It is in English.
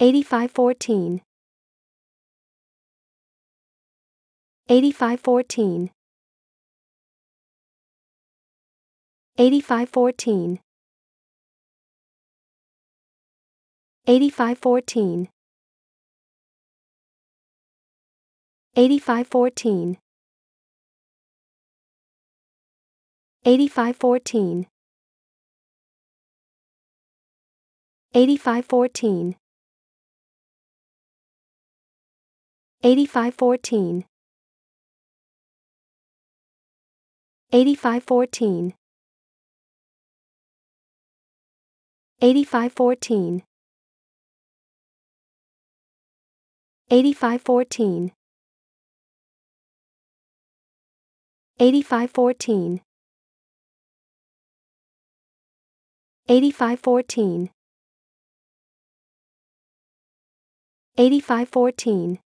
8514 8514 8514 8514 8514 8514 8514 8514 8514 8514 8514 8514 8514 8514